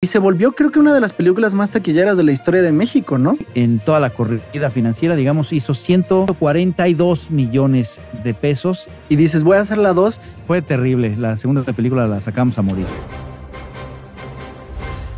Y se volvió creo que una de las películas más taquilleras de la historia de México, ¿no? En toda la corrida financiera, digamos, hizo 142 millones de pesos. Y dices, voy a hacer la 2. Fue terrible, la segunda película la sacamos a morir.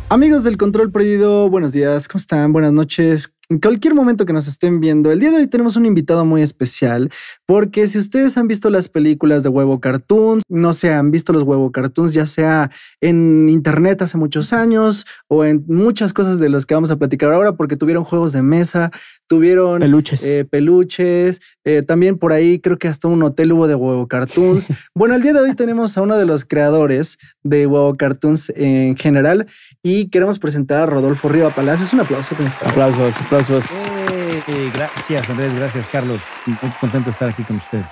Amigos del Control Perdido, buenos días, ¿cómo están? Buenas noches, en cualquier momento que nos estén viendo. El día de hoy tenemos un invitado muy especial porque si ustedes han visto las películas de huevo cartoons, no se han visto los huevo cartoons, ya sea en internet hace muchos años o en muchas cosas de las que vamos a platicar ahora porque tuvieron juegos de mesa, tuvieron peluches, eh, peluches eh, también por ahí creo que hasta un hotel hubo de huevo cartoons. bueno, el día de hoy tenemos a uno de los creadores de huevo cartoons en general y queremos presentar a Rodolfo Riva Palacios. Un aplauso. ¿cómo está? Aplausos, aplausos gracias, Andrés. Gracias, Carlos. Muy contento de estar aquí con ustedes.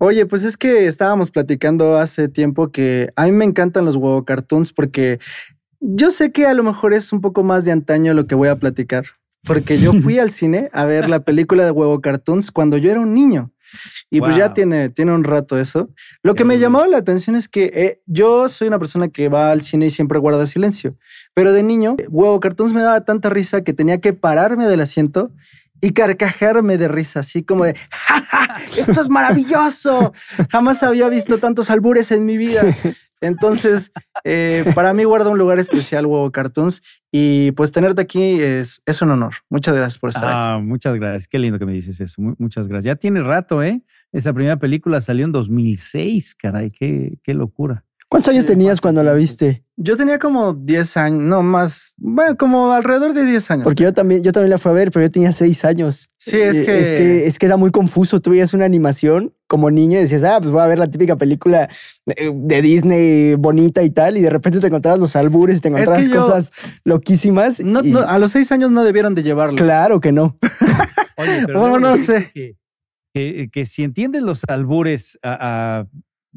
Oye, pues es que estábamos platicando hace tiempo que a mí me encantan los Huevos cartoons porque yo sé que a lo mejor es un poco más de antaño lo que voy a platicar, porque yo fui al cine a ver la película de huevo cartoons cuando yo era un niño. Y pues ya tiene, tiene un rato eso. Lo que me llamó la atención es que eh, yo soy una persona que va al cine y siempre guarda silencio, pero de niño, huevo, cartones me daba tanta risa que tenía que pararme del asiento y carcajarme de risa, así como de, ¡Ja, esto es maravilloso, jamás había visto tantos albures en mi vida. Entonces, eh, para mí guarda un lugar especial Huevo Cartoons y pues tenerte aquí es, es un honor. Muchas gracias por estar aquí. Ah, muchas gracias, qué lindo que me dices eso, muchas gracias. Ya tiene rato, ¿eh? Esa primera película salió en 2006, caray, qué, qué locura. ¿Cuántos años tenías cuando la viste? Yo tenía como 10 años, no más, bueno, como alrededor de 10 años. Porque yo también, yo también la fui a ver, pero yo tenía 6 años. Sí, es eh, que... es que... era muy confuso. Tú veías una animación como niño y decías, ah, pues voy a ver la típica película eh, de Disney bonita y tal, y de repente te encontrabas los albures, te encontrabas cosas loquísimas. a los 6 años no debieron de llevarlo. Claro que no. no, sé. Que, si entiendes los albures a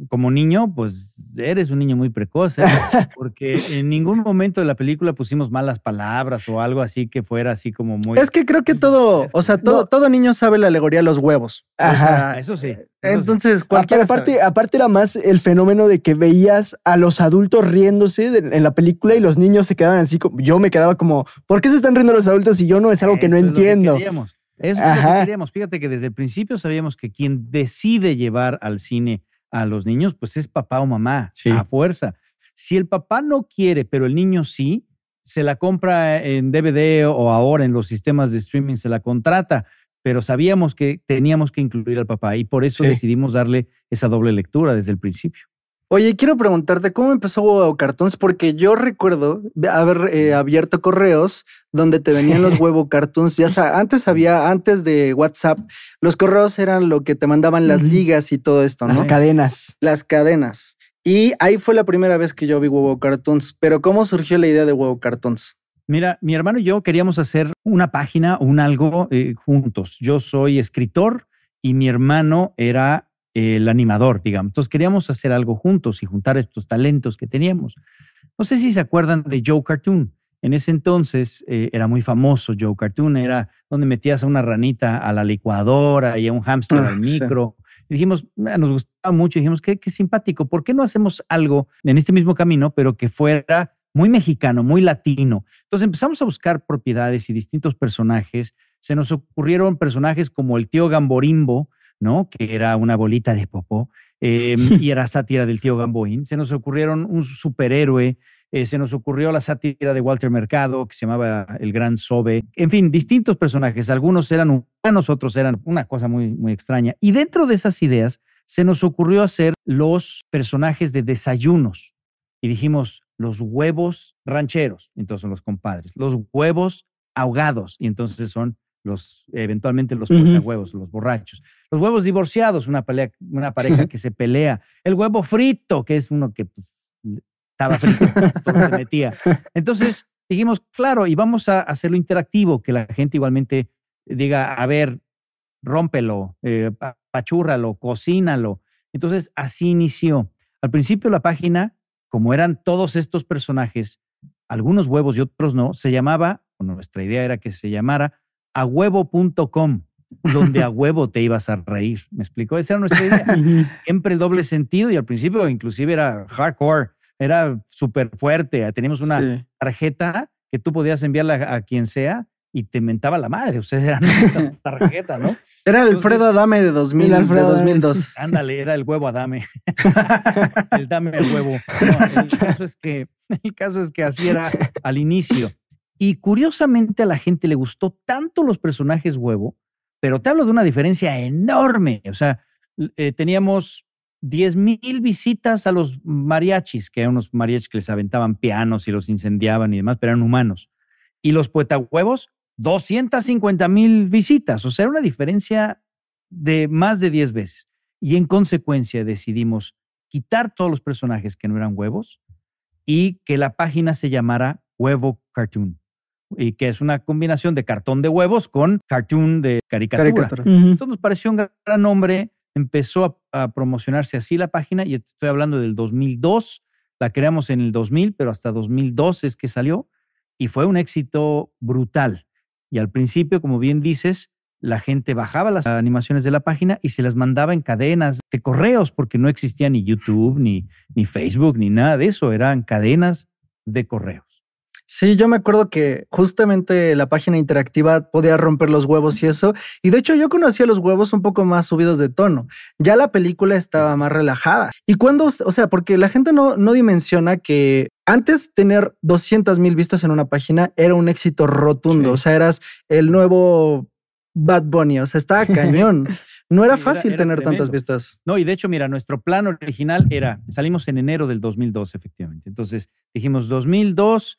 como niño, pues eres un niño muy precoz, ¿eh? porque en ningún momento de la película pusimos malas palabras o algo así que fuera así como muy... Es que creo que todo, o sea, todo, todo niño sabe la alegoría de los huevos. Ajá, eso sí. Entonces, cualquier aparte, aparte era más el fenómeno de que veías a los adultos riéndose en la película y los niños se quedaban así, como, yo me quedaba como, ¿por qué se están riendo los adultos y yo no es algo que no entiendo? Eso es lo que queríamos. Fíjate que desde el principio sabíamos que quien decide llevar al cine a los niños, pues es papá o mamá, a fuerza. Si el papá no quiere, pero el niño sí, se la compra en DVD o ahora en los sistemas de streaming se la contrata, pero sabíamos que teníamos que incluir al papá y por eso decidimos darle esa doble lectura desde el principio. Oye, quiero preguntarte, ¿cómo empezó Huevo Cartoons, Porque yo recuerdo haber eh, abierto correos donde te venían los Huevo Cartoons. Ya antes había, antes de WhatsApp, los correos eran lo que te mandaban las ligas y todo esto, ¿no? Las cadenas. Las cadenas. Y ahí fue la primera vez que yo vi Huevo Cartoons. Pero ¿cómo surgió la idea de Huevo Cartoons. Mira, mi hermano y yo queríamos hacer una página un algo eh, juntos. Yo soy escritor y mi hermano era el animador, digamos. Entonces queríamos hacer algo juntos y juntar estos talentos que teníamos. No sé si se acuerdan de Joe Cartoon. En ese entonces eh, era muy famoso Joe Cartoon, era donde metías a una ranita a la licuadora y a un hámster ah, al micro. Y dijimos, ah, nos gustaba mucho, dijimos, qué, qué simpático, ¿por qué no hacemos algo en este mismo camino, pero que fuera muy mexicano, muy latino? Entonces empezamos a buscar propiedades y distintos personajes. Se nos ocurrieron personajes como el tío Gamborimbo, ¿no? que era una bolita de popó, eh, y era sátira del tío Gamboín. Se nos ocurrieron un superhéroe, eh, se nos ocurrió la sátira de Walter Mercado, que se llamaba El Gran Sobe. En fin, distintos personajes. Algunos eran humanos, otros eran una cosa muy, muy extraña. Y dentro de esas ideas se nos ocurrió hacer los personajes de desayunos. Y dijimos, los huevos rancheros, entonces son los compadres, los huevos ahogados, y entonces son los eventualmente los huevos, los borrachos. Los huevos divorciados, una, pelea, una pareja que se pelea. El huevo frito, que es uno que pues, estaba frito, se metía. Entonces dijimos, claro, y vamos a hacerlo interactivo, que la gente igualmente diga, a ver, rómpelo, eh, cocínalo. Entonces así inició. Al principio la página, como eran todos estos personajes, algunos huevos y otros no, se llamaba, nuestra idea era que se llamara a huevo.com, donde a huevo te ibas a reír. ¿Me explicó? Esa era nuestra idea. Siempre el doble sentido y al principio inclusive era hardcore, era súper fuerte. Teníamos una tarjeta que tú podías enviarla a quien sea y te mentaba la madre. Ustedes eran tarjeta, ¿no? Era Alfredo Adame de 2000, Alfredo 2002. Ándale, era el huevo Adame. el dame el huevo. es que, el caso es que así era al inicio. Y curiosamente a la gente le gustó tanto los personajes huevo, pero te hablo de una diferencia enorme. O sea, eh, teníamos 10 mil visitas a los mariachis, que eran unos mariachis que les aventaban pianos y los incendiaban y demás, pero eran humanos. Y los poetahuevos, 250 mil visitas. O sea, era una diferencia de más de 10 veces. Y en consecuencia decidimos quitar todos los personajes que no eran huevos y que la página se llamara Huevo Cartoon y que es una combinación de cartón de huevos con cartoon de caricatura. Entonces nos pareció un gran, nombre, empezó a, a, promocionarse así la página y estoy hablando del 2002, la creamos en el 2000, pero hasta 2002 es que salió y fue un éxito brutal. Y al principio, como bien dices, la gente bajaba las animaciones de la página y se las mandaba en cadenas de correos porque no existía ni YouTube, ni, ni Facebook, ni nada de eso, eran cadenas de correos. Sí, yo me acuerdo que justamente la página interactiva podía romper los huevos y eso. Y de hecho yo conocía los huevos un poco más subidos de tono. Ya la película estaba más relajada. Y cuando, o sea, porque la gente no, no dimensiona que antes tener 200 mil vistas en una página era un éxito rotundo. O sea, eras el nuevo Bad Bunny. O sea, estaba cañón. No era fácil tener tantas vistas. No, y de hecho, mira, nuestro plan original era, salimos en enero del 2002, efectivamente. Entonces dijimos 2002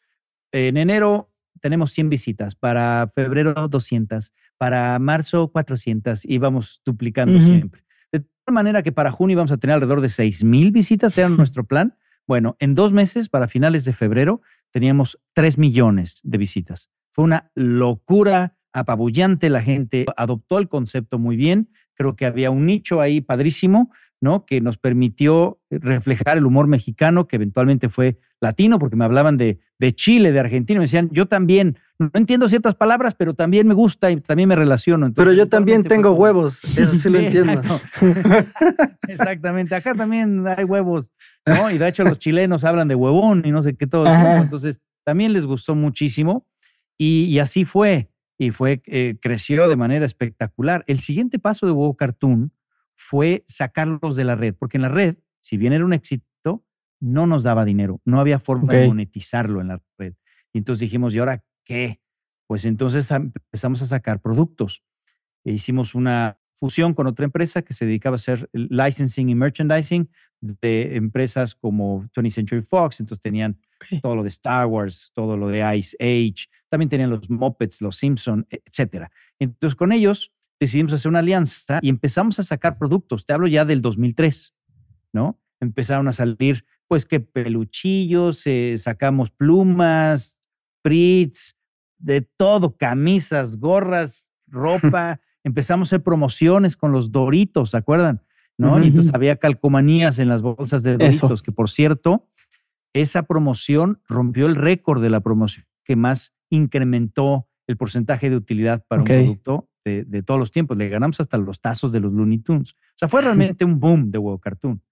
en enero tenemos 100 visitas, para febrero 200, para marzo 400 y vamos duplicando siempre. De tal manera que para junio vamos a tener alrededor de 6.000 visitas, era nuestro plan. Bueno, en dos meses, para finales de febrero, teníamos 3 millones de visitas. Fue una locura apabullante, la gente adoptó el concepto muy bien, creo que había un nicho ahí padrísimo, que nos permitió reflejar el humor mexicano, que eventualmente fue latino, porque me hablaban de, de Chile, de Argentina, me decían, yo también, no entiendo ciertas palabras, pero también me gusta y también me relaciono. Entonces, pero yo también tengo huevos, eso sí lo entiendo. Exactamente, acá también hay huevos, ¿no? Y de hecho los chilenos hablan de huevón y no sé qué todo. Entonces, también les gustó muchísimo y, así fue, y fue, eh, creció de manera espectacular. El siguiente paso de Huevo Cartoon fue sacarlos de la red, porque en la red, si bien era un éxito, no nos daba dinero, no había forma de monetizarlo en la red. Y entonces dijimos, ¿y ahora qué? Pues entonces empezamos a sacar productos. E hicimos una fusión con otra empresa que se dedicaba a hacer licensing y merchandising de empresas como 20th Century Fox, entonces tenían todo lo de Star Wars, todo lo de Ice Age, también tenían los Muppets, los Simpson, etcétera. Entonces con ellos decidimos hacer una alianza y empezamos a sacar productos. Te hablo ya del 2003, ¿no? Empezaron a salir, pues, que peluchillos, eh, sacamos plumas, prits, de todo, camisas, gorras, ropa. Empezamos a hacer promociones con los Doritos, ¿se acuerdan? ¿No? Y entonces había calcomanías en las bolsas de Doritos, que por cierto, esa promoción rompió el récord de la promoción que más incrementó el porcentaje de utilidad para un producto de, todos los tiempos. Le ganamos hasta los tazos de los Looney Tunes. O sea, fue realmente un boom de huevo cartoon.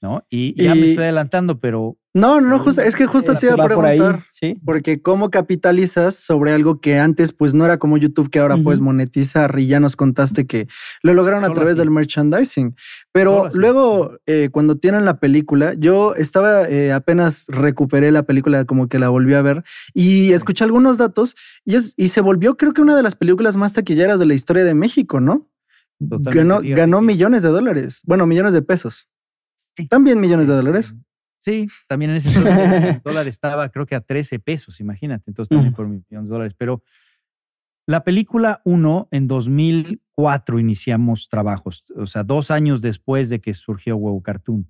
¿no? y ya me estoy adelantando, pero no, no, justo, es que justo eh, te iba a preguntar, ¿sí? porque cómo capitalizas sobre algo que antes pues no era como YouTube que ahora puedes monetizar y ya nos contaste que lo lograron a través del merchandising. Pero luego eh, cuando tienen la película, yo estaba eh, apenas recuperé la película como que la volví a ver y escuché algunos datos y, y se volvió creo que una de las películas más taquilleras de la historia de México, ¿no? ganó millones de dólares, bueno, millones de pesos. También millones de dólares. Sí, también en ese entonces el dólar estaba creo que a 13 pesos, imagínate, entonces también por millones de dólares. Pero la película 1, en 2004 iniciamos trabajos, o sea, dos años después de que surgió Huevo Cartoon.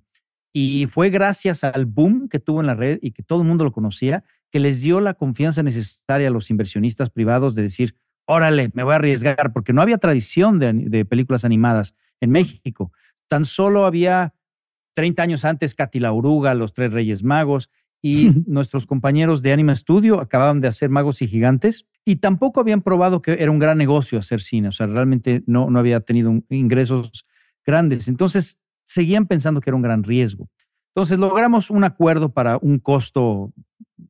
Y fue gracias al boom que tuvo en la red y que todo el mundo lo conocía, que les dio la confianza necesaria a los inversionistas privados de decir, órale, me voy a arriesgar, porque no había tradición de, de películas animadas en México. Tan solo había 30 años antes, Katy la Los Tres Reyes Magos, y nuestros compañeros de Anima Studio acababan de hacer Magos y Gigantes y tampoco habían probado que era un gran negocio hacer cine, o sea, realmente no, no había tenido ingresos grandes. Entonces, seguían pensando que era un gran riesgo. Entonces, logramos un acuerdo para un costo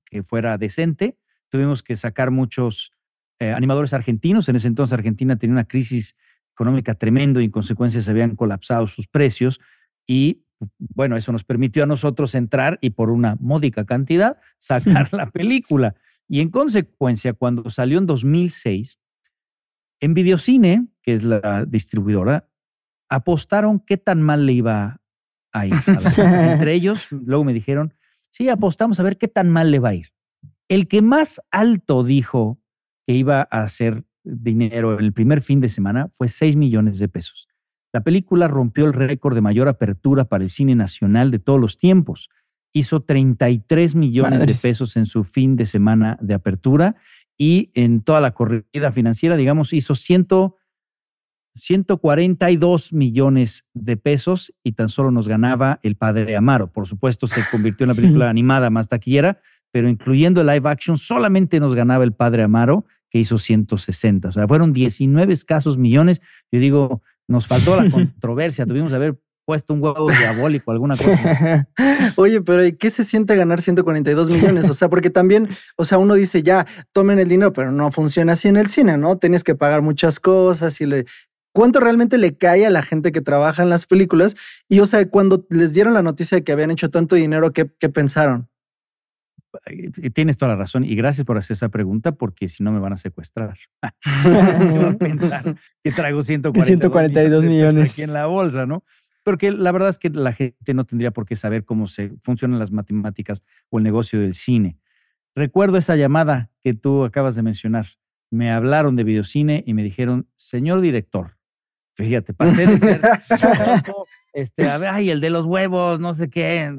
que fuera decente. Tuvimos que sacar muchos eh, animadores argentinos. En ese entonces Argentina tenía una crisis económica tremendo y en consecuencia se habían colapsado sus precios y bueno, eso nos permitió a nosotros entrar y por una módica cantidad sacar la película. Y en consecuencia, cuando salió en 2006, en Videocine, que es la distribuidora, apostaron qué tan mal le iba a ir. Entre ellos, luego me dijeron, sí, apostamos a ver qué tan mal le va a ir. El que más alto dijo que iba a hacer dinero el primer fin de semana fue 6 millones de pesos. La película rompió el récord de mayor apertura para el cine nacional de todos los tiempos. Hizo 33 millones de pesos en su fin de semana de apertura y en toda la corrida financiera, digamos, hizo 142 millones de pesos y tan solo nos ganaba El Padre Amaro. Por supuesto, se convirtió en la película animada más taquillera, pero incluyendo el live action, solamente nos ganaba El Padre Amaro, que hizo 160. O sea, fueron 19 escasos millones. Yo digo, nos faltó la controversia, tuvimos que haber puesto un huevo diabólico, alguna cosa. Oye, pero ¿y qué se siente ganar 142 millones? O sea, porque también, o sea, uno dice ya, tomen el dinero, pero no funciona así en el cine, ¿no? Tienes que pagar muchas cosas y le, cuánto realmente le cae a la gente que trabaja en las películas. Y, o sea, cuando les dieron la noticia de que habían hecho tanto dinero, ¿qué, qué pensaron? Eh, tienes toda la razón y gracias por hacer esa pregunta porque si no me van a secuestrar. van a pensar que traigo 142, millones aquí en la bolsa, ¿no? Porque la verdad es que la gente no tendría por qué saber cómo se funcionan las matemáticas o el negocio del cine. Recuerdo esa llamada que tú acabas de mencionar. Me hablaron de videocine y me dijeron, señor director, fíjate, pasé de ser este, a ver, ay, el de los huevos, no sé qué,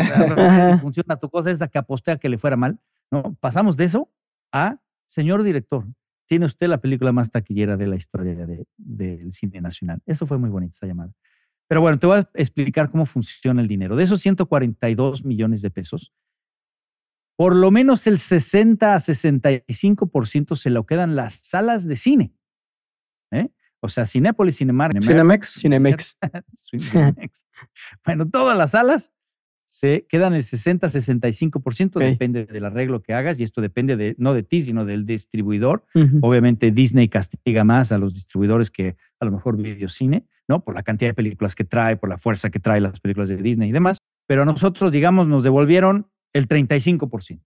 funciona tu cosa esa que aposté a que le fuera mal, ¿no? Pasamos de eso a, señor director, tiene usted la película más taquillera de la historia del de, cine nacional. Eso fue muy bonito, esa llamada. Pero bueno, te voy a explicar cómo funciona el dinero. De esos 142 millones de pesos, por lo menos el 60 a 65% se lo quedan las salas de cine. ¿eh? O sea, Cinépolis, Cinemark, Cinemex. Cinemex. bueno, todas las salas se quedan el 60-65%, depende del arreglo que hagas, y esto depende de, no de ti, sino del distribuidor. Obviamente Disney castiga más a los distribuidores que a lo mejor videocine, ¿no? Por la cantidad de películas que trae, por la fuerza que trae las películas de Disney y demás. Pero nosotros, digamos, nos devolvieron el 35%.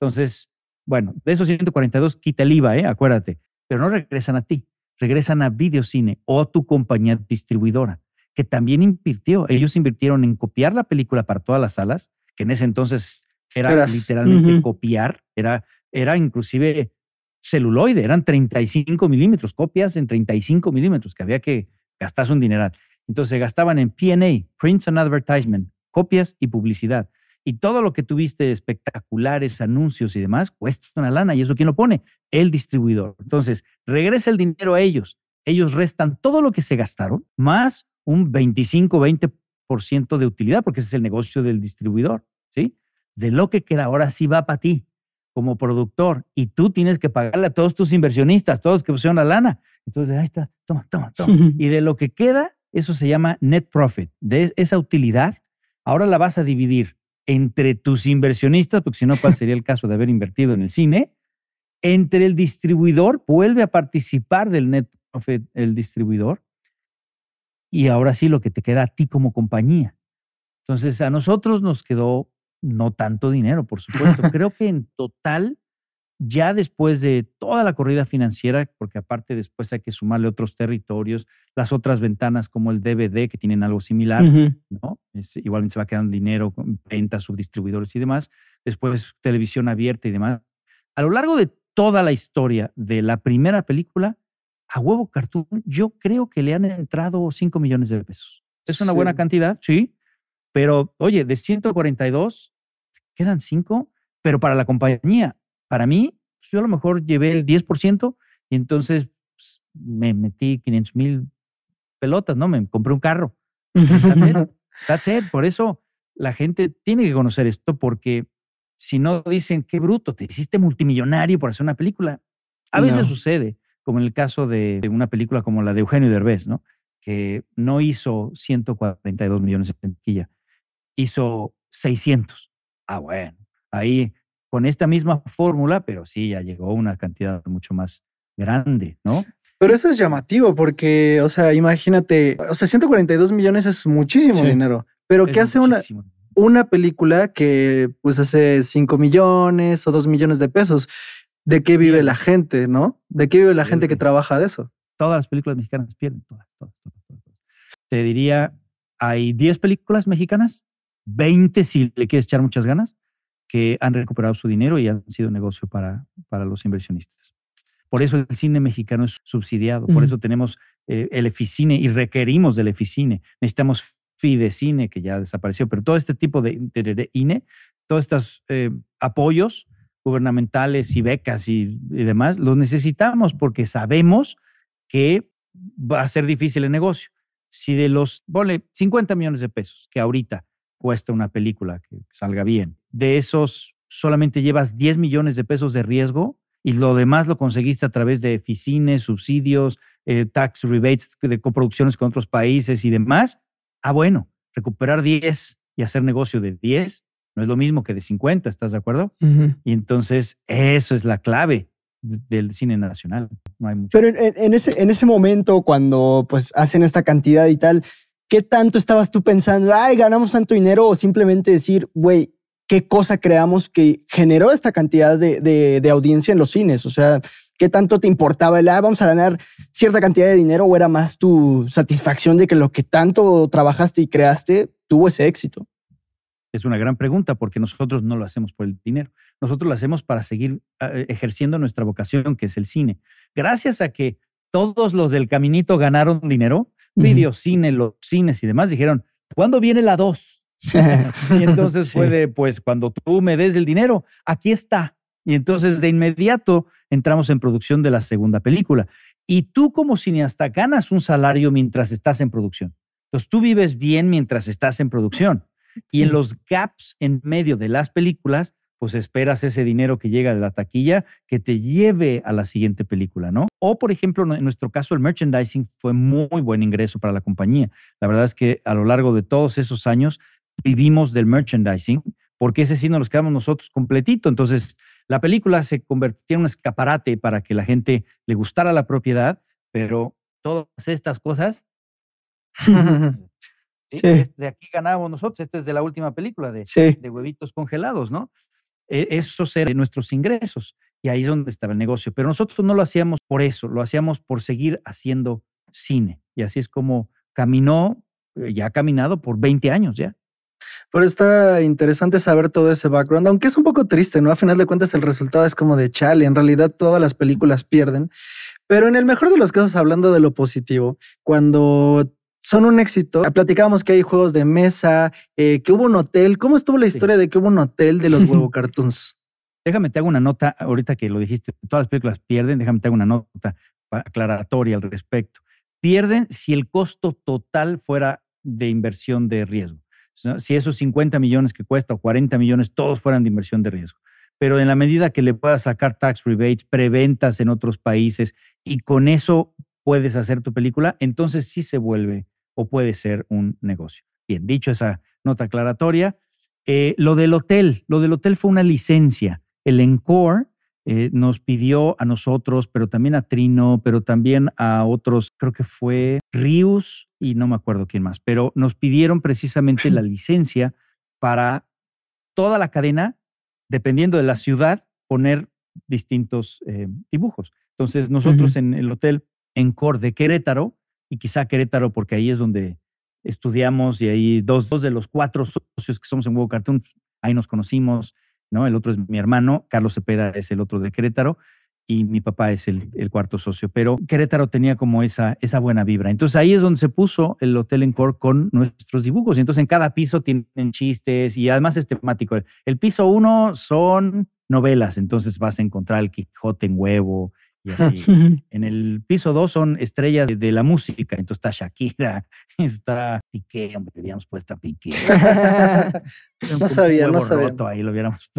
Entonces, bueno, de esos 142 quita el IVA, ¿eh? acuérdate, pero no regresan a ti regresan a Videocine o a tu compañía distribuidora, que también invirtió. Ellos invirtieron en copiar la película para todas las salas, que en ese entonces era literalmente copiar, era, era inclusive celuloide, eran 35 milímetros, copias en 35 milímetros, que había que gastarse un dineral. Entonces gastaban en PA, Prints and Advertisement, copias y publicidad. Y todo lo que tuviste espectaculares, anuncios y demás, cuesta una lana. ¿Y eso quién lo pone? El distribuidor. Entonces, regresa el dinero a ellos. Ellos restan todo lo que se gastaron, más un 25, 20% de utilidad, porque ese es el negocio del distribuidor, ¿sí? De lo que queda ahora sí va para ti como productor y tú tienes que pagarle a todos tus inversionistas, todos que pusieron la lana. Entonces, ahí está, toma, toma, toma. y de lo que queda, eso se llama net profit, de esa utilidad, ahora la vas a dividir entre tus inversionistas, porque si no, ¿cuál sería el caso de haber invertido en el cine? Entre el distribuidor, vuelve a participar del net el distribuidor. Y ahora sí, lo que te queda a ti como compañía. Entonces, a nosotros nos quedó no tanto dinero, por supuesto. Creo que en total ya después de toda la corrida financiera, porque aparte después hay que sumarle otros territorios, las otras ventanas como el DVD que tienen algo similar, ¿no? Es, igualmente se va quedando dinero, ventas, subdistribuidores y demás, después televisión abierta y demás. A lo largo de toda la historia de la primera película, a huevo cartoon, yo creo que le han entrado 5 millones de pesos. Es una buena cantidad, sí, pero oye, de 142 quedan 5, pero para la compañía para mí, pues, yo a lo mejor llevé el 10% y entonces pues, me metí 500 mil pelotas, ¿no? Me compré un carro. That's it. Por eso la gente tiene que conocer esto porque si no dicen, qué bruto, te hiciste multimillonario por hacer una película. A veces sucede, como en el caso de, una película como la de Eugenio Derbez, ¿no? Que no hizo 142 millones de taquilla, hizo 600. Ah, bueno, ahí con esta misma fórmula, pero sí, ya llegó una cantidad mucho más grande, ¿no? Pero eso es llamativo porque, o sea, imagínate, o sea, 142 millones es muchísimo dinero, pero ¿qué hace una, una película que pues hace 5 millones o 2 millones de pesos? ¿De qué vive la gente, no? ¿De qué vive la gente que trabaja de eso? Todas las películas mexicanas pierden, todas, todas, todas. todas. Te diría, hay 10 películas mexicanas, 20 si le quieres echar muchas ganas, que han recuperado su dinero y han sido negocio para, para los inversionistas. Por eso el cine mexicano es subsidiado, por eso tenemos eh, el Eficine y requerimos del Eficine. Necesitamos Fidecine, que ya desapareció, pero todo este tipo de, INE, e, todos estos eh, apoyos gubernamentales y becas y, demás, los necesitamos porque sabemos que va a ser difícil el negocio. Si de los, 50 millones de pesos que ahorita cuesta una película que salga bien, de esos solamente llevas 10 millones de pesos de riesgo y lo demás lo conseguiste a través de oficinas, subsidios, eh, tax rebates de coproducciones con otros países y demás. Ah, bueno, recuperar 10 y hacer negocio de 10 no es lo mismo que de 50, ¿estás de acuerdo? Y entonces eso es la clave del cine nacional. Pero en, ese, en ese momento, cuando pues hacen esta cantidad y tal, ¿qué tanto estabas tú pensando? Ay, ganamos tanto dinero o simplemente decir, güey, qué cosa creamos que generó esta cantidad de, audiencia en los cines. O sea, ¿Qué tanto te importaba el, ah, vamos a ganar cierta cantidad de dinero o era más tu satisfacción de que lo que tanto trabajaste y creaste tuvo ese éxito? Es una gran pregunta porque nosotros no lo hacemos por el dinero. Nosotros lo hacemos para seguir ah, eh, ejerciendo nuestra vocación, que es el cine. Gracias a que todos los del caminito ganaron dinero, uh cine, los cines y demás dijeron, ¿cuándo viene la 2? y entonces puede fue de, pues cuando tú me des el dinero, aquí está. Y entonces de inmediato entramos en producción de la segunda película. Y tú como cineasta ganas un salario mientras estás en producción. Entonces tú vives bien mientras estás en producción. Y en los gaps en medio de las películas, pues esperas ese dinero que llega de la taquilla que te lleve a la siguiente película, ¿no? O, por ejemplo, en nuestro caso, el merchandising fue muy buen ingreso para la compañía. La verdad es que a lo largo de todos esos años vivimos del merchandising, porque ese sí nos los quedamos nosotros completito. Entonces, la película se convertía en un escaparate para que la gente le gustara la propiedad, pero todas estas cosas. sí. De aquí ganábamos nosotros. Esta es de la última película de, huevitos congelados, ¿no? E, Esos eran nuestros ingresos y ahí es donde estaba el negocio. Pero nosotros no lo hacíamos por eso, lo hacíamos por seguir haciendo cine. Y así es como caminó, eh, ya ha caminado por 20 años ya. Pero está interesante saber todo ese background, aunque es un poco triste, ¿no? A final de cuentas el resultado es como de chale, en realidad todas las películas pierden, pero en el mejor de los casos, hablando de lo positivo, cuando son un éxito. Platicábamos que hay juegos de mesa, eh, que hubo un hotel. ¿Cómo estuvo la historia de que hubo un hotel de los huevo cartoons? Déjame te hago una nota, ahorita que lo dijiste, todas las películas pierden, déjame te hago una nota aclaratoria al respecto. Pierden si el costo total fuera de inversión de riesgo si esos 50 millones que cuesta o 40 millones, todos fueran de inversión de riesgo. Pero en la medida que le puedas sacar tax rebates, preventas en otros países y con eso puedes hacer tu película, entonces sí se vuelve o puede ser un negocio. Bien, dicho esa nota aclaratoria, eh, lo del hotel, lo del hotel fue una licencia. El Encore eh, nos pidió a nosotros, pero también a Trino, pero también a otros, creo que fue Rius y no me acuerdo quién más, pero nos pidieron precisamente la licencia para toda la cadena, dependiendo de la ciudad, poner distintos eh, dibujos. Entonces nosotros en el hotel Encore de Querétaro, y quizá Querétaro porque ahí es donde estudiamos y ahí dos, dos de los cuatro socios que somos en Huevo Cartoon, ahí nos conocimos, el otro es mi hermano, Carlos Cepeda es el otro de Querétaro y mi papá es el, cuarto socio, pero Querétaro tenía como esa, esa buena vibra. Entonces ahí es donde se puso el Hotel Encore con nuestros dibujos. entonces en cada piso tienen chistes y además es temático. El piso uno son novelas, entonces vas a encontrar el Quijote en huevo, y así. en el piso 2 son estrellas de, la música, entonces está Shakira, está Piqué, hombre, habíamos puesto a Piqué. no sabía, no sabía. ahí lo hubiéramos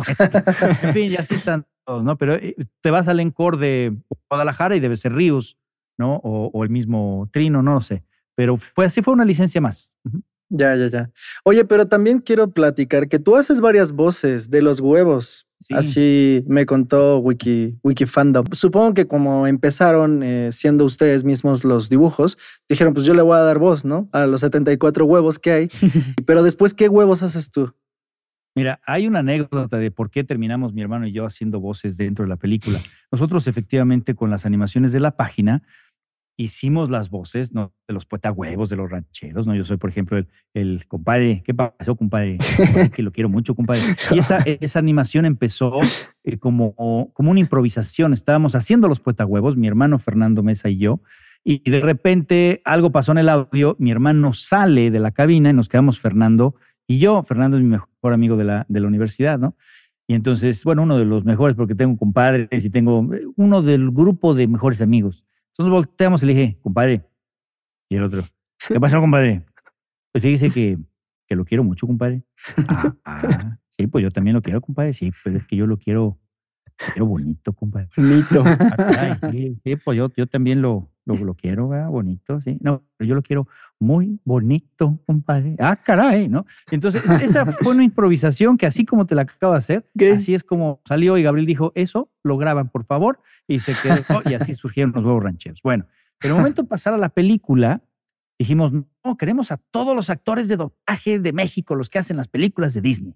en fin, y así están todos, ¿no? Pero eh, te vas al encore de Guadalajara y debe ser Ríos, ¿no? O, el mismo Trino, no lo sé. Pero fue así, fue una licencia más. Ya, ya, ya. Oye, pero también quiero platicar que tú haces varias voces de los huevos. Así me contó Wiki, Wikifandom. Supongo que como empezaron eh, siendo ustedes mismos los dibujos, dijeron, pues yo le voy a dar voz, ¿no? A los 74 huevos que hay. pero después, ¿qué huevos haces tú? Mira, hay una anécdota de por qué terminamos mi hermano y yo haciendo voces dentro de la película. Nosotros efectivamente con las animaciones de la página hicimos las voces ¿no? de los huevos, de los rancheros, ¿no? Yo soy, por ejemplo, el, el compadre, ¿qué pasó, compadre? Pues que lo quiero mucho, compadre. Y esa, esa animación empezó eh, como, como una improvisación. Estábamos haciendo los huevos, mi hermano Fernando Mesa y yo, y de repente algo pasó en el audio, mi hermano sale de la cabina y nos quedamos Fernando y yo. Fernando es mi mejor amigo de la, de la universidad, ¿no? Y entonces, bueno, uno de los mejores porque tengo compadres y tengo eh, uno del grupo de mejores amigos. Entonces volteamos y le dije, compadre. Y el otro, ¿qué pasa, compadre? Pues fíjese que, que lo quiero mucho, compadre. Ah, ah, sí, pues yo también lo quiero, compadre. Sí, pero es que yo lo quiero, quiero bonito, compadre. Bonito. sí, sí, pues yo, yo también lo, lo, lo quiero, ¿verdad? bonito, sí. No, pero yo lo quiero muy bonito, compadre. Ah, caray, ¿no? Entonces, e, esa fue una improvisación que así como te la acabo de hacer, así es como salió y Gabriel dijo, eso lo graban, por favor, y se quedó, y así surgieron los huevos rancheros. Bueno, pero el momento de pasar a la película, dijimos, no, queremos a todos los actores de doblaje de México, los que hacen las películas de Disney.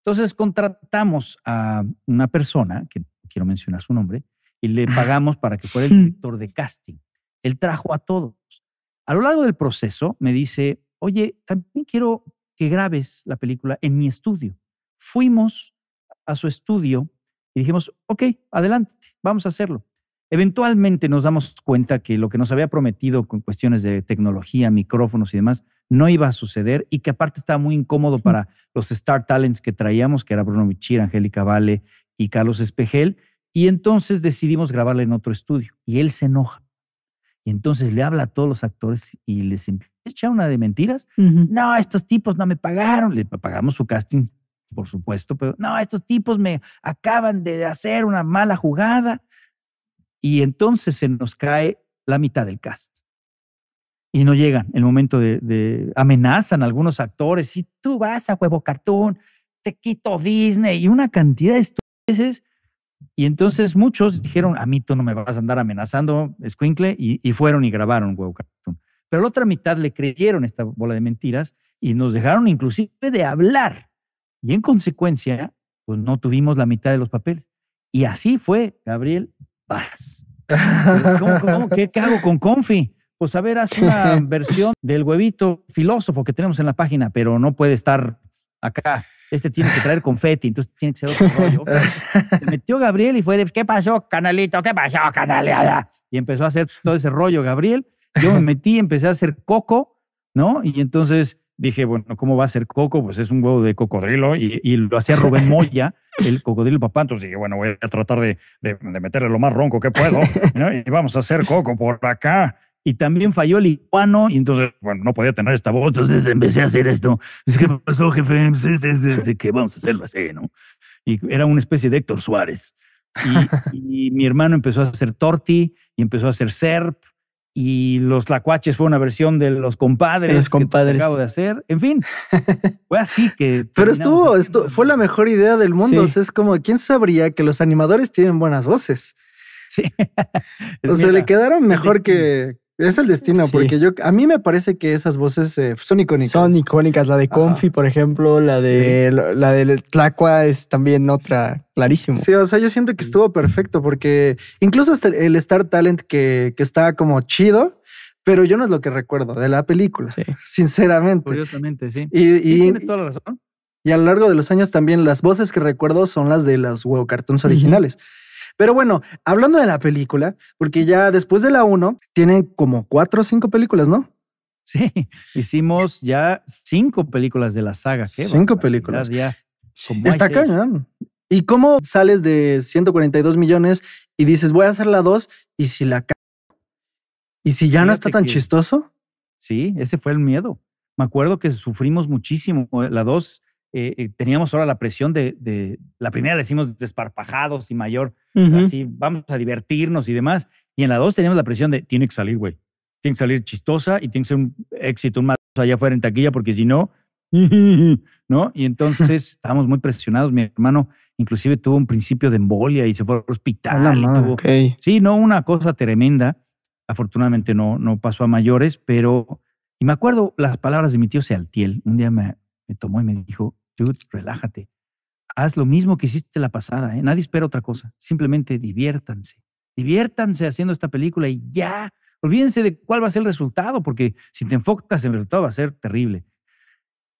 Entonces contratamos a una persona, que quiero mencionar su nombre, y le pagamos para que fuera el director de casting. Él trajo a todos. A lo largo del proceso me dice, oye, también quiero que grabes la película en mi estudio. Fuimos a su estudio y dijimos, ok, adelante, vamos a hacerlo. Eventualmente nos damos cuenta que lo que nos había prometido con cuestiones de tecnología, micrófonos y demás, no iba a suceder y que aparte estaba muy incómodo para los Star Talents que traíamos, que era Bruno Michir, Angélica Vale y Carlos Espejel. Y entonces decidimos grabarla en otro estudio y él se enoja y entonces le habla a todos los actores y les echa una de mentiras. No, estos tipos no me pagaron. Le pagamos su casting, por supuesto, pero no, estos tipos me acaban de hacer una mala jugada. Y entonces se nos cae la mitad del cast. Y no llegan el momento de, amenazan a algunos actores. Si tú vas a Huevo Cartoon, te quito Disney y una cantidad de veces y entonces muchos dijeron, a mí tú no me vas a andar amenazando, Squinkle, y, fueron y grabaron Huevo Cartoon. Pero la otra mitad le creyeron esta bola de mentiras y nos dejaron inclusive de hablar. Y en consecuencia, pues no tuvimos la mitad de los papeles. Y así fue Gabriel Paz. ¿Cómo, qué cago con Confi? Pues a ver, haz una versión del huevito filósofo que tenemos en la página, pero no puede estar acá, este tiene que traer confeti, entonces tiene que ser otro rollo. Se metió Gabriel y fue de, ¿qué pasó, canalito? ¿Qué pasó, canaleada? Y empezó a hacer todo ese rollo, Gabriel. Yo me metí, empecé a hacer coco, ¿no? Y entonces dije, bueno, ¿cómo va a ser coco? Pues es un huevo de cocodrilo y, lo hacía Rubén Moya, el cocodrilo papá. Entonces dije, bueno, voy a tratar de, meterle lo más ronco que puedo ¿no? y vamos a hacer coco por acá y también falló el iguano y entonces, bueno, no podía tener esta voz, entonces empecé a hacer esto. Es que pasó, jefe, es, es, es, que vamos a hacerlo así, ¿no? Y era una especie de Héctor Suárez. Y, mi hermano empezó a hacer Torti y empezó a hacer Serp y los lacuaches fue una versión de los compadres, los compadres. que acabo de hacer. En fin, fue así que. Pero estuvo, esto fue la mejor idea del mundo. es como, ¿quién sabría que los animadores tienen buenas voces? Sí. o sea, le quedaron mejor que, es el destino, porque yo a mí me parece que esas voces eh, son icónicas. Son icónicas, la de Confi, por ejemplo, la de la del Tlacua es también otra, clarísimo. Sí, o sea, yo siento que estuvo perfecto porque incluso el Star Talent que, está como chido, pero yo no es lo que recuerdo de la película, sí. sinceramente. Curiosamente, sí. Y, y toda la razón. Y a lo largo de los años también las voces que recuerdo son las de los huevos cartones originales. Pero bueno, hablando de la película, porque ya después de la 1, tienen como cuatro o cinco películas, ¿no? Sí, hicimos ya cinco películas de la saga. Qué cinco películas. Ya, Está cañón. ¿Y cómo sales de 142 millones y dices, voy a hacer la 2 y si la... ¿Y si ya no está tan chistoso? Sí, ese fue el miedo. Me acuerdo que sufrimos muchísimo. Eh, la 2 eh, eh, teníamos ahora la presión de, la primera decimos desparpajados y mayor, así vamos a divertirnos y demás. Y en la dos teníamos la presión de tiene que salir, güey. Tiene que salir chistosa y tiene que ser un éxito, un más allá afuera en taquilla, porque si no, ¿no? Y entonces estábamos muy presionados. Mi hermano inclusive tuvo un principio de embolia y se fue al hospital. Sí, no, una cosa tremenda. Afortunadamente no, no pasó a mayores, pero... Y me acuerdo las palabras de mi tío Sealtiel. Un día me tomó y me dijo, relájate. Haz lo mismo que hiciste la pasada. ¿eh? Nadie espera otra cosa. Simplemente diviértanse. Diviértanse haciendo esta película y ya. Olvídense de cuál va a ser el resultado, porque si te enfocas en el resultado va a ser terrible.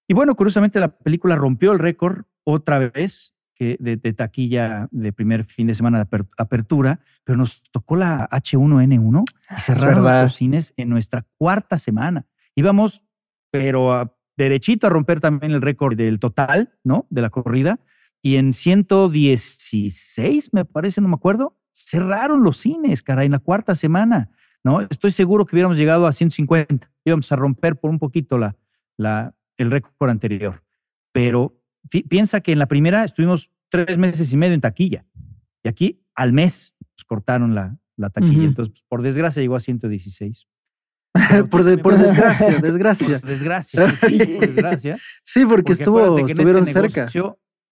Y bueno, curiosamente la película rompió el récord otra vez de, taquilla de primer fin de semana de apertura, pero nos tocó la H1N1 los ah, cines en nuestra cuarta semana. Íbamos, pero a derechito a romper también el récord del total, ¿no? De la corrida. Y en 116, me parece, no me acuerdo, cerraron los cines, caray, en la cuarta semana, ¿no? Estoy seguro que hubiéramos llegado a 150, íbamos a romper por un poquito la, la, el récord anterior. Pero piensa que en la primera estuvimos tres meses y medio en taquilla. Y aquí al mes nos cortaron la, la taquilla. Entonces, pues, por desgracia, llegó a 116. por, desgracia, desgracia. desgracia, sí, desgracia. sí porque, estuvo, estuvieron este cerca.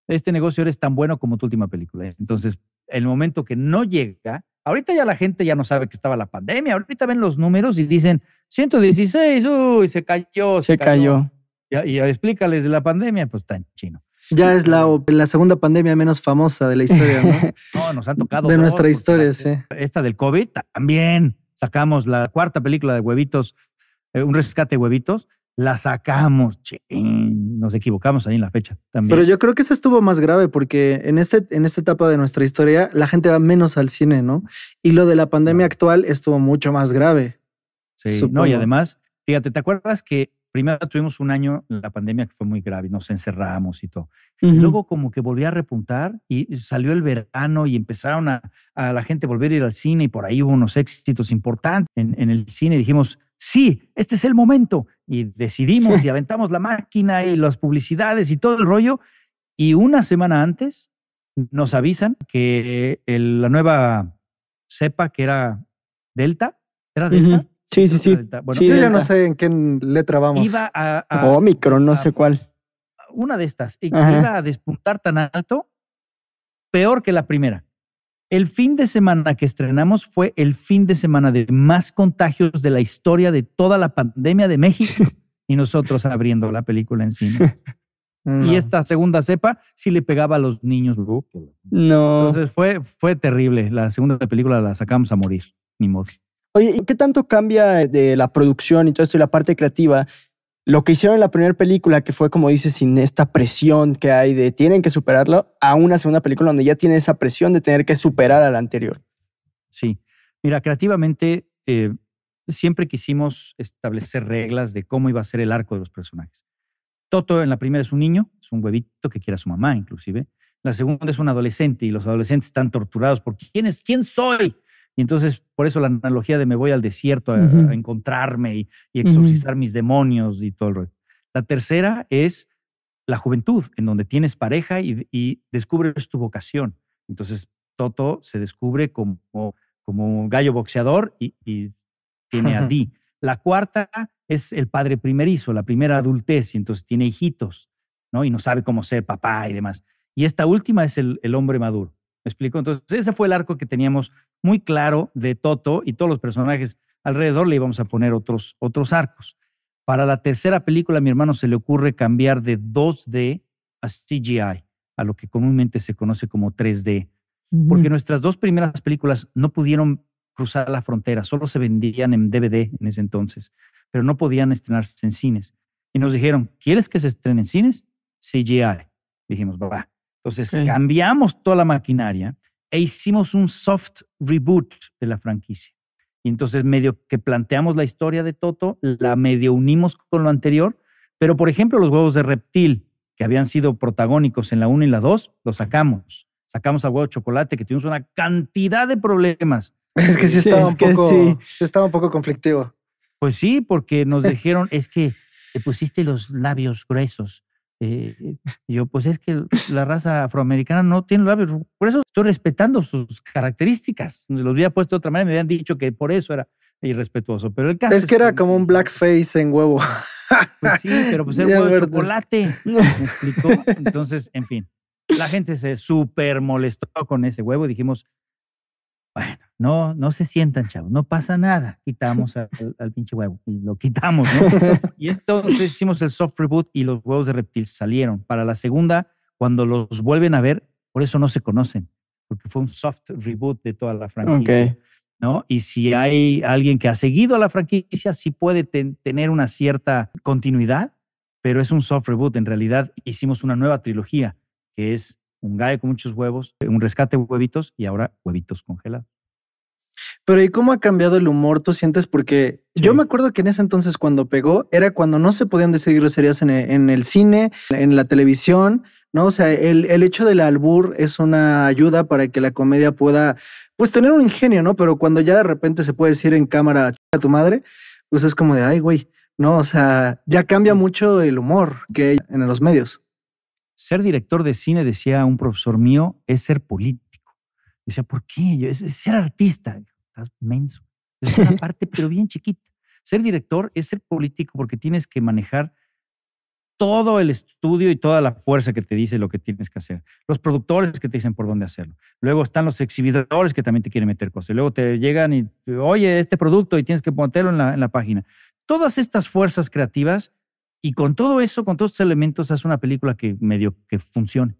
este negocio eres tan bueno como tu última película. Entonces, el momento que no llega, ahorita ya la gente ya no sabe que estaba la pandemia. Ahorita ven los números y dicen 116, uy, se cayó. Se, cayó. Y, explícales de la pandemia, pues está en chino. Ya es la, la segunda pandemia menos famosa de la historia, ¿no? no, nos han tocado. De nuestra pues, historia, sí. Esta del COVID también sacamos la cuarta película de huevitos, eh, un rescate de huevitos, la sacamos, nos equivocamos ahí en la fecha Pero yo creo que eso estuvo más grave porque en, este, en esta etapa de nuestra historia la gente va menos al cine, ¿no? Y lo de la pandemia actual estuvo mucho más grave. Sí, no, y además, fíjate, ¿te acuerdas que primero tuvimos un año, la pandemia que fue muy grave, nos encerramos y todo. Luego como que volví a repuntar y salió el verano y empezaron a, la gente volver a ir al cine y por ahí hubo unos éxitos importantes en, el cine. Dijimos, sí, este es el momento. Y decidimos y aventamos la máquina y las publicidades y todo el rollo. Y una semana antes nos avisan que la nueva cepa que era Delta, era Delta. Sí, sí, sí. yo no sé en qué letra vamos. Iba a, no sé cuál. Una de estas. Y iba a despuntar tan alto, peor que la primera. El fin de semana que estrenamos fue el fin de semana de más contagios de la historia de toda la pandemia de México y nosotros abriendo la película en cine. Y esta segunda cepa sí le pegaba a los niños. No. Entonces fue, fue terrible. La segunda película la sacamos a morir, ni modo. Oye, ¿qué tanto cambia de la producción y todo esto y la parte creativa? Lo que hicieron en la primera película, que fue como dices, sin esta presión que hay de tienen que superarlo, a una segunda película donde ya tiene esa presión de tener que superar a la anterior. Sí. Mira, creativamente eh, siempre quisimos establecer reglas de cómo iba a ser el arco de los personajes. Toto en la primera es un niño, es un huevito que quiere a su mamá inclusive. La segunda es un adolescente y los adolescentes están torturados porque ¿quién es? ¿Quién soy? Y entonces, por eso la analogía de me voy al desierto a, encontrarme y, exorcizar mis demonios y todo el rollo. La tercera es la juventud, en donde tienes pareja y, descubres tu vocación. Entonces, Toto se descubre como, como un gallo boxeador y, tiene a Di. La cuarta es el padre primerizo, la primera adultez, y entonces tiene hijitos, ¿no? Y no sabe cómo ser papá y demás. Y esta última es el hombre maduro explicó Entonces, ese fue el arco que teníamos muy claro de Toto y todos los personajes alrededor le íbamos a poner otros, otros arcos. Para la tercera película, mi hermano se le ocurre cambiar de 2D a CGI, a lo que comúnmente se conoce como 3D, porque nuestras dos primeras películas no pudieron cruzar la frontera, solo se vendían en DVD en ese entonces, pero no podían estrenarse en cines. Y nos dijeron, ¿quieres que se estrenen en cines? CGI. Dijimos, va, entonces cambiamos toda la maquinaria e hicimos un soft reboot de la franquicia. Y entonces medio que planteamos la historia de Toto, la medio unimos con lo anterior, pero por ejemplo los huevos de reptil que habían sido protagónicos en la 1 y la 2, los sacamos. Sacamos a huevo de chocolate que tuvimos una cantidad de problemas. Es que sí estaba, un, poco, sí. estaba un poco conflictivo. Pues sí, porque nos dijeron, es que te pusiste los labios gruesos y eh, eh, yo, pues es que la raza afroamericana no tiene labios. Por eso estoy respetando sus características. Los había puesto de otra manera, me habían dicho que por eso era irrespetuoso. Pero el caso es, que era como un blackface en huevo. Pues sí, pero pues era huevo de chocolate. Entonces, en fin, la gente se súper molestó con ese huevo. Dijimos, bueno, no, no se sientan, chavos, no pasa nada. Quitamos al, pinche huevo y lo quitamos, ¿no? Y entonces hicimos el soft reboot y los huevos de reptil salieron. Para la segunda, cuando los vuelven a ver, por eso no se conocen, porque fue un soft reboot de toda la franquicia. ¿No? Y si hay alguien que ha seguido a la franquicia, sí puede tener una cierta continuidad, pero es un soft reboot. En realidad hicimos una nueva trilogía, que es un gallo con muchos huevos, un rescate huevitos y ahora huevitos congelados. Pero ¿y cómo ha cambiado el humor? ¿Tú sientes? Porque yo me acuerdo que en ese entonces cuando pegó era cuando no se podían decir groserías en en el cine, en la televisión, ¿no? O sea, el, el, hecho del albur es una ayuda para que la comedia pueda, pues, tener un ingenio, ¿no? Pero cuando ya de repente se puede decir en cámara a tu madre, pues es como de, ay, güey, ¿no? O sea, ya cambia mucho el humor que hay en los medios ser director de cine, decía un profesor mío, es ser político. Yo decía, ¿por qué? Yo, es, ser artista. Estás menso. Es una parte, pero bien chiquita. Ser director es ser político porque tienes que manejar todo el estudio y toda la fuerza que te dice lo que tienes que hacer. Los productores que te dicen por dónde hacerlo. Luego están los exhibidores que también te quieren meter cosas. Luego te llegan y, oye, este producto y tienes que ponerlo en la página. Todas estas fuerzas creativas y con todo eso, con todos estos elementos, hace una película que medio que funcione.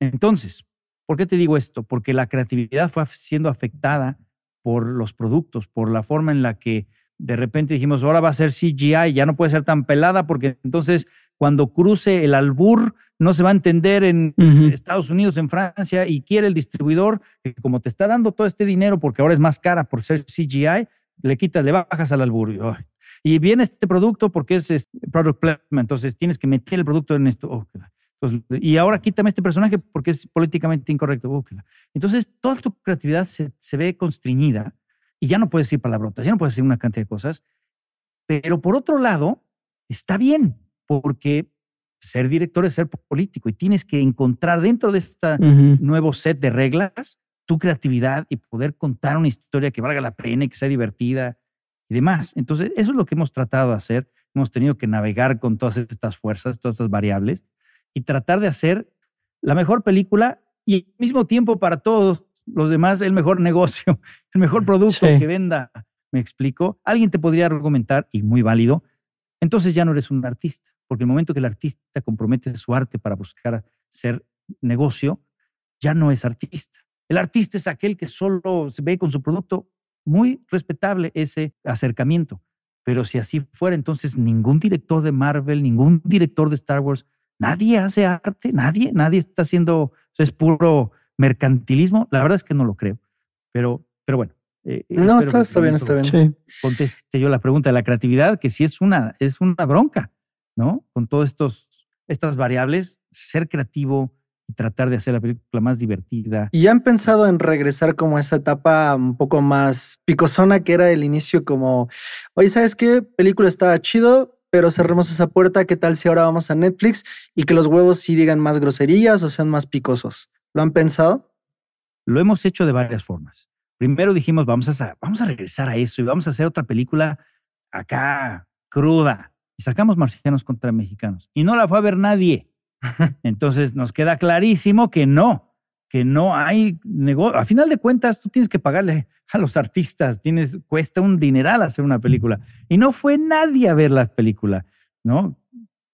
Entonces, ¿por qué te digo esto? Porque la creatividad fue siendo afectada por los productos, por la forma en la que de repente dijimos, ahora va a ser CGI, ya no puede ser tan pelada, porque entonces cuando cruce el albur no se va a entender en Estados Unidos, en Francia, y quiere el distribuidor que como te está dando todo este dinero, porque ahora es más cara por ser CGI, le quitas, le bajas al albur. Y viene este producto porque es, product placement, entonces tienes que meter el producto en esto. Oh, y ahora quítame este personaje porque es políticamente incorrecto. Oh, entonces, toda tu creatividad se, ve constriñida y ya no puedes decir palabrotas, ya no puedes decir una cantidad de cosas. Pero por otro lado, está bien, porque ser director es ser político y tienes que encontrar dentro de este nuevo set de reglas tu creatividad y poder contar una historia que valga la pena y que sea divertida demás. Entonces, eso es lo que hemos tratado de hacer. Hemos tenido que navegar con todas estas fuerzas, todas estas variables, y tratar de hacer la mejor película y al mismo tiempo para todos los demás el mejor negocio, el mejor producto que venda. ¿Me explico? Alguien te podría argumentar, y muy válido, entonces ya no eres un artista, porque el momento que el artista compromete su arte para buscar ser negocio, ya no es artista. El artista es aquel que solo se ve con su producto muy respetable ese acercamiento. Pero si así fuera, entonces ningún director de Marvel, ningún director de Star Wars, nadie hace arte, nadie, nadie está haciendo, es puro mercantilismo. La verdad es que no lo creo. Pero, pero bueno. Eh, eh, no, está, bien, está bien. Conteste yo la pregunta de la creatividad, que sí es una, es una bronca, ¿no? Con todas estas variables, ser creativo, y tratar de hacer la película más divertida. ¿Y han pensado en regresar como a esa etapa un poco más picosona que era el inicio como, oye, ¿sabes qué? Película estaba chido, pero cerremos esa puerta, ¿qué tal si ahora vamos a Netflix y que los huevos sí digan más groserías o sean más picosos? ¿Lo han pensado? Lo hemos hecho de varias formas. Primero dijimos, vamos a, vamos a regresar a eso y vamos a hacer otra película acá, cruda. Y sacamos Marcianos contra Mexicanos. Y no la fue a ver nadie. Entonces nos queda clarísimo que no, que no hay negocio. A final de cuentas, tú tienes que pagarle a los artistas, tienes, cuesta un dineral hacer una película. Y no fue nadie a ver la película, ¿no?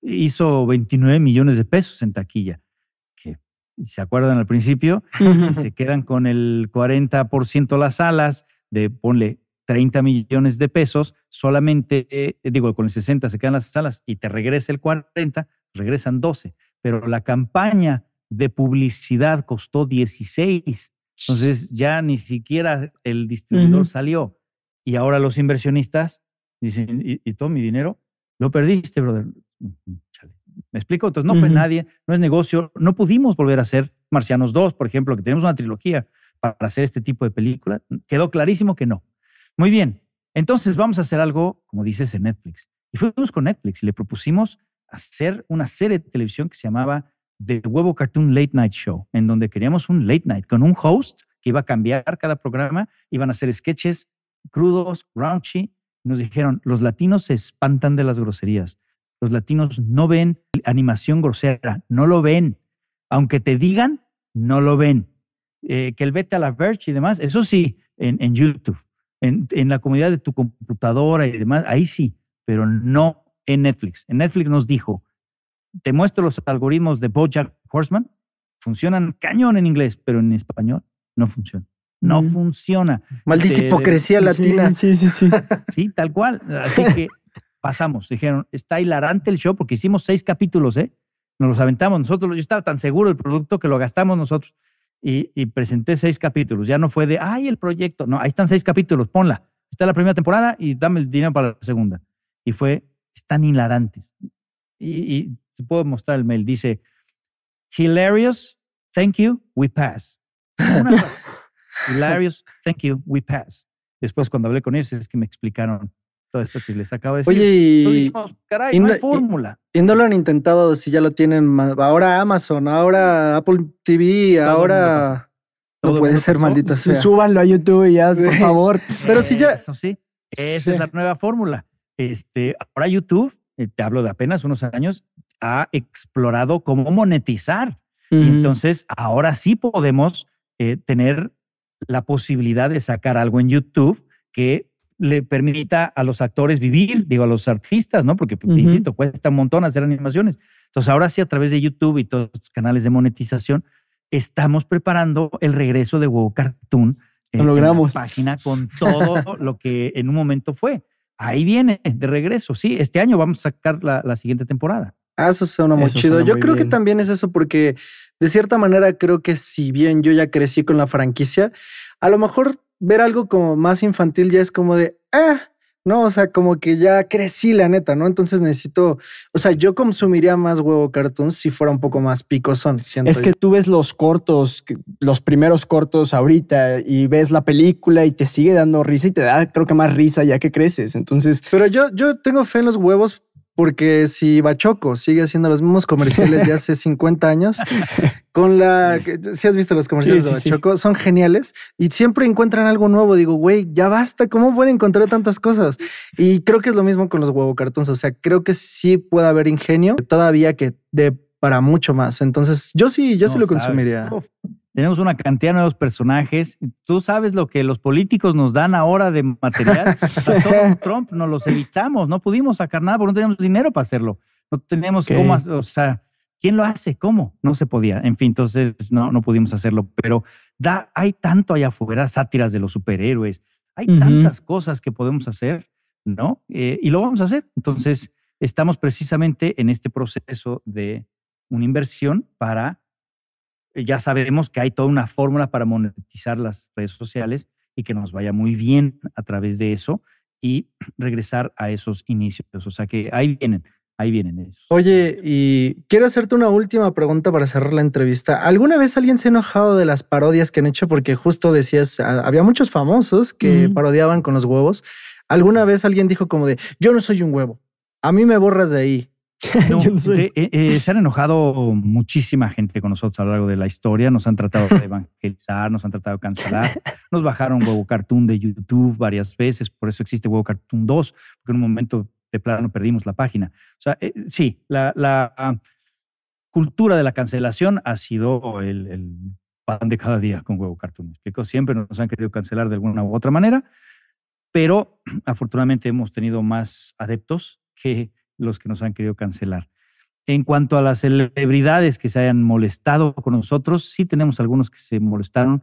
Hizo 29 millones de pesos en taquilla, que se acuerdan al principio, se quedan con el 40% las salas de, ponle, 30 millones de pesos, solamente, eh, digo, con el 60 se quedan las salas y te regresa el 40, regresan 12 pero la campaña de publicidad costó 16. Entonces ya ni siquiera el distribuidor salió. Y ahora los inversionistas dicen, ¿y, todo mi dinero? Lo perdiste, brother. ¿Me explico? Entonces no fue nadie, no es negocio. No pudimos volver a hacer Marcianos 2, por ejemplo, que tenemos una trilogía para hacer este tipo de película. Quedó clarísimo que no. Muy bien, entonces vamos a hacer algo, como dices, en Netflix. Y fuimos con Netflix y le propusimos hacer una serie de televisión que se llamaba The Huevo Cartoon Late Night Show, en donde queríamos un late night con un host que iba a cambiar cada programa, iban a hacer sketches crudos, raunchy. Nos dijeron, los latinos se espantan de las groserías. Los latinos no ven animación grosera, no lo ven. Aunque te digan, no lo ven. Eh, que el vete a la Verge y demás, eso sí, en, YouTube, en, en la comunidad de tu computadora y demás, ahí sí, pero no en Netflix. En Netflix nos dijo, te muestro los algoritmos de Bojack Horseman, funcionan cañón en inglés, pero en español no funciona. No mm. funciona. Maldita hipocresía latina. Sí, sí, sí. sí, tal cual. Así que pasamos. Dijeron, está hilarante el show porque hicimos seis capítulos, ¿eh? Nos los aventamos nosotros. Yo estaba tan seguro del producto que lo gastamos nosotros. Y, y presenté seis capítulos. Ya no fue de, ay, el proyecto. No, ahí están seis capítulos, ponla. Está la primera temporada y dame el dinero para la segunda. Y fue están hiladantes Y, te puedo mostrar el mail. Dice, hilarious, thank you, we pass. hilarious, thank you, we pass. Después cuando hablé con ellos es que me explicaron todo esto que les acabo de decir. Oye, y, caray, no, fórmula. Y, no lo han intentado si ya lo tienen ahora Amazon, ahora Apple TV, ahora no puede ser maldito maldita sea. Súbanlo a YouTube y ya, por favor. Pero si ya eso sí, esa es la nueva fórmula. Este, ahora YouTube, eh, te hablo de apenas unos años, ha explorado cómo monetizar. entonces, ahora sí podemos eh, tener la posibilidad de sacar algo en YouTube que le permita a los actores vivir, digo, a los artistas, ¿no? Porque, pues, insisto, cuesta un montón hacer animaciones. Entonces, ahora sí, a través de YouTube y todos los canales de monetización, estamos preparando el regreso de WoW Cartoon. Eh, en La página con todo lo que en un momento fue ahí viene, de regreso. Sí, este año vamos a sacar la, siguiente temporada. Ah, eso suena muy chido. yo creo que también es eso porque de cierta manera creo que si bien yo ya crecí con la franquicia, a lo mejor ver algo como más infantil ya es como de, ah, no, o sea, como que ya crecí la neta, ¿no? Entonces necesito, o sea, yo consumiría más huevo cartoon si fuera un poco más picosón. Siento es que tú ves los cortos, los primeros cortos ahorita y ves la película y te sigue dando risa y te da, creo que más risa ya que creces. Entonces, pero yo, yo tengo fe en los huevos porque si Bachoco sigue haciendo los mismos comerciales de hace 50 años, con la. Si has visto los comerciales de Bachoco, son geniales y siempre encuentran algo nuevo. Digo, güey, ya basta, ¿cómo pueden encontrar tantas cosas? Y creo que es lo mismo con los huevo cartones. O sea, creo que sí puede haber ingenio todavía que de para mucho más. Entonces, yo sí, yo sí lo consumiría tenemos una cantidad de nuevos personajes. Tú sabes lo que los políticos nos dan ahora de material. todo Trump nos los evitamos, no pudimos sacar nada porque no teníamos dinero para hacerlo. No tenemos cómo cómo, o sea, ¿quién lo hace? ¿Cómo? No se podía. En fin, entonces no, no pudimos hacerlo. Pero da, hay tanto allá afuera, sátiras de los superhéroes, hay tantas cosas que podemos hacer, ¿no? Eh, y lo vamos a hacer. Entonces, estamos precisamente en este proceso de una inversión para eh, ya sabemos que hay toda una fórmula para monetizar las redes sociales y que nos vaya muy bien a través de eso y regresar a esos inicios. O sea que ahí vienen, ahí vienen esos. Oye, y quiero hacerte una última pregunta para cerrar la entrevista. ¿Alguna vez alguien se ha enojado de las parodias que han hecho? Porque justo decías, ah, había muchos famosos que parodiaban con los huevos. ¿Alguna vez alguien dijo como de, yo no soy un huevo, a mí me borras de ahí, Eh, eh, se han enojado muchísima gente con nosotros a lo largo de la historia. Nos han tratado de evangelizar, nos han tratado de cancelar. Nos bajaron Huevo Cartoon de YouTube varias veces. Por eso existe Huevo Cartoon 2, porque en un momento de plano perdimos la página. O sea, eh, sí, la, ah, cultura de la cancelación ha sido el, pan de cada día con Huevo Cartoon. Siempre nos han querido cancelar de alguna u otra manera, pero afortunadamente hemos tenido más adeptos que los que nos han querido cancelar. En cuanto a las celebridades que se hayan molestado con nosotros, sí tenemos algunos que se molestaron,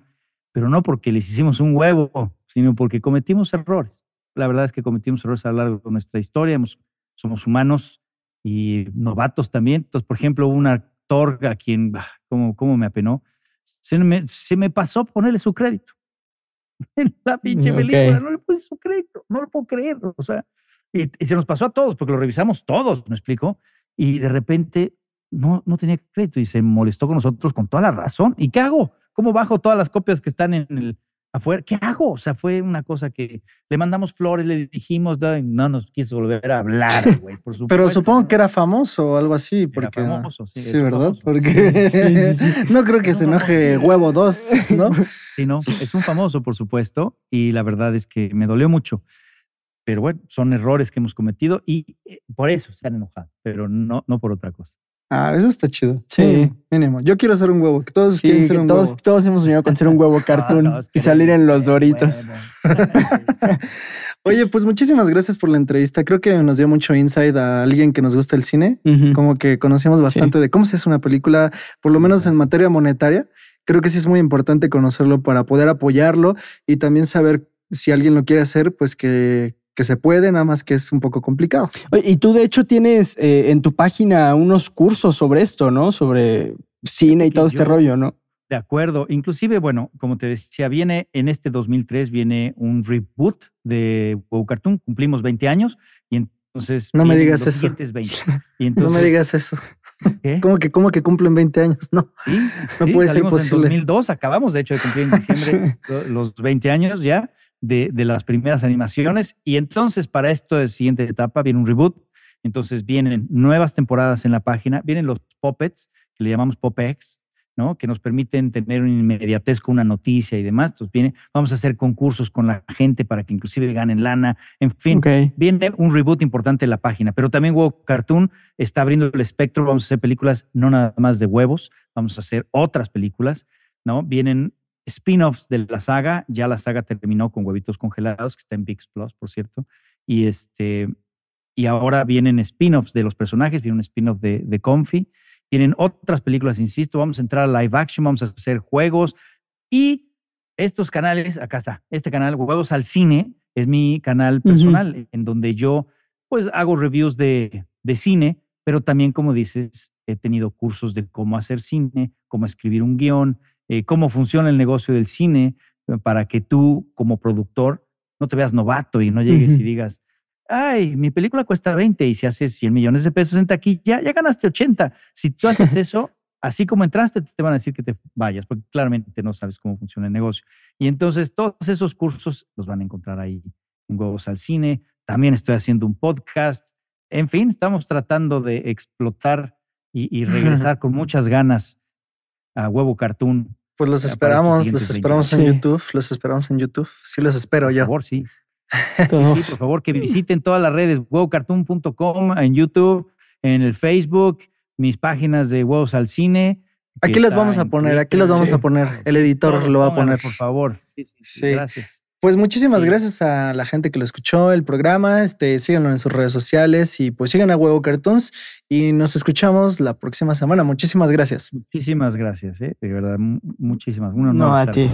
pero no porque les hicimos un huevo, sino porque cometimos errores. La verdad es que cometimos errores a lo largo de nuestra historia, somos humanos y novatos también. Entonces, por ejemplo, un actor a quien, como cómo me apenó? Se me, se me pasó ponerle su crédito en la pinche mm, película. No le puse su crédito, no lo puedo creer. O sea, y, se nos pasó a todos, porque lo revisamos todos, ¿me explico? Y de repente no, no tenía crédito y se molestó con nosotros con toda la razón. ¿Y qué hago? ¿Cómo bajo todas las copias que están en el afuera? ¿Qué hago? O sea, fue una cosa que le mandamos flores, le dijimos, no nos quiso volver a hablar, güey. por Pero supongo que era famoso o algo así, porque. Era famoso, sí. Sí, ¿verdad? Porque no creo que se enoje huevo dos, ¿no? Sí, no, es un famoso, por supuesto, y la verdad es que me dolió mucho. Pero bueno, son errores que hemos cometido y eh, por eso se han enojado, pero no, no por otra cosa. Ah, eso está chido. Sí. Mínimo. Yo quiero ser un huevo. todos quieren ser un todos, huevo. Todos hemos soñado con ser un huevo cartoon y salir en los eh, doritos. Oye, pues muchísimas gracias por la entrevista. Creo que nos dio mucho insight a alguien que nos gusta el cine. Como que conocemos bastante de cómo se hace una película, por lo menos en materia monetaria. Creo que sí es muy importante conocerlo para poder apoyarlo y también saber si alguien lo quiere hacer, pues que, que se puede, nada más que es un poco complicado. Y tú de hecho tienes eh, en tu página unos cursos sobre esto, ¿no? Sobre cine y todo este rollo, ¿no? De acuerdo. Inclusive, bueno, como te decía, viene en este 2003, viene un reboot de Cartoon, cumplimos 20 años y entonces... No me digas eso. no me digas eso. ¿Cómo que, cómo que cumplen 20 años? No, no puede ser posible. En 2002 acabamos, de hecho, de cumplir en diciembre los 20 años ya de, las primeras animaciones. Y entonces para esto de siguiente etapa viene un reboot. Entonces vienen nuevas temporadas en la página, vienen los puppets, que le llamamos popex, ¿no? que nos permiten tener un inmediatez una noticia y demás. Entonces viene, vamos a hacer concursos con la gente para que inclusive ganen lana. En fin, viene un reboot importante en la página, pero también Wow Cartoon está abriendo el espectro. Vamos a hacer películas no nada más de huevos, vamos a hacer otras películas. ¿no? Vienen spin-offs de la saga. Ya la saga terminó con Huevitos Congelados, que está en VIX Plus, por cierto. Y, este, y ahora vienen spin-offs de los personajes, viene un spin-off de, Confi Vienen otras películas, insisto, vamos a entrar a live action, vamos a hacer juegos. Y estos canales, acá está, este canal, Juegos al Cine, es mi canal personal, en donde yo pues hago reviews de, de cine, pero también, como dices, he tenido cursos de cómo hacer cine, cómo escribir un guión, eh, cómo funciona el negocio del cine, eh, para que tú como productor no te veas novato y no llegues y digas, ay, mi película cuesta 20 y si haces 100 millones de pesos en taquilla, ya ganaste 80. Si tú haces eso, así como entraste, te van a decir que te vayas, porque claramente no sabes cómo funciona el negocio. Y entonces todos esos cursos los van a encontrar ahí en Huevos al Cine. También estoy haciendo un podcast. En fin, estamos tratando de explotar y, y regresar con muchas ganas a Huevo Cartoon. Pues los esperamos, los esperamos en YouTube, los esperamos en YouTube. Sí, los espero ya Por favor, sí. por favor, que visiten todas las redes, huevocartoon.com, en YouTube, en el Facebook, mis páginas de Huevos al Cine. Aquí las vamos a poner, aquí las vamos a poner. El editor lo va a poner. Por favor. sí. Gracias. Pues muchísimas gracias a la gente que lo escuchó el programa. Este, síganlo en sus redes sociales y pues sigan a Huevo Cartoons y nos escuchamos la próxima semana. Muchísimas gracias. Muchísimas gracias, ¿eh? de verdad, muchísimas. Un no, a ti.